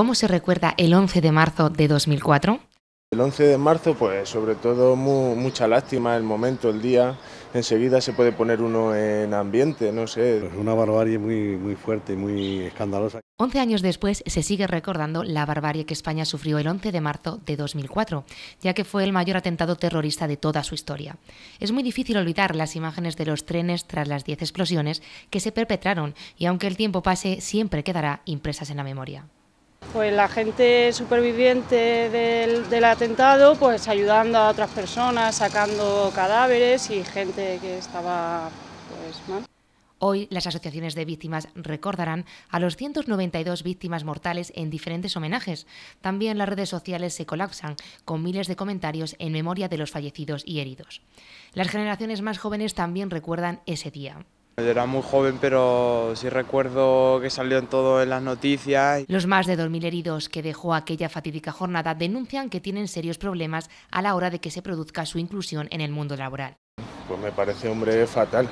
cómo se recuerda el 11 de marzo de 2004? El 11 de marzo, pues sobre todo mucha lástima, el momento, el día, enseguida se puede poner uno en ambiente, no sé. una barbarie muy, muy fuerte y muy escandalosa. 11 años después se sigue recordando la barbarie que España sufrió el 11 de marzo de 2004, ya que fue el mayor atentado terrorista de toda su historia. Es muy difícil olvidar las imágenes de los trenes tras las 10 explosiones que se perpetraron y aunque el tiempo pase, siempre quedará impresas en la memoria. Pues la gente superviviente del, atentado, pues ayudando a otras personas, sacando cadáveres y gente que estaba pues mal. Hoy las asociaciones de víctimas recordarán a los 192 víctimas mortales en diferentes homenajes. También las redes sociales se colapsan con miles de comentarios en memoria de los fallecidos y heridos. Las generaciones más jóvenes también recuerdan ese día. Yo era muy joven, pero sí recuerdo que salió en todo en las noticias. Los más de 2.000 heridos que dejó aquella fatídica jornada denuncian que tienen serios problemas a la hora de que se produzca su inclusión en el mundo laboral. Pues me parece, hombre, fatal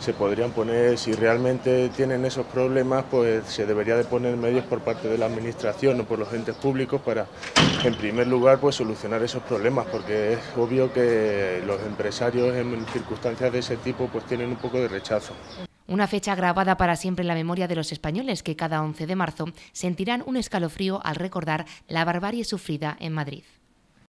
se podrían poner, si realmente tienen esos problemas, pues se debería de poner medios por parte de la Administración o por los entes públicos para, en primer lugar, pues solucionar esos problemas, porque es obvio que los empresarios en circunstancias de ese tipo pues tienen un poco de rechazo. Una fecha grabada para siempre en la memoria de los españoles que cada 11 de marzo sentirán un escalofrío al recordar la barbarie sufrida en Madrid.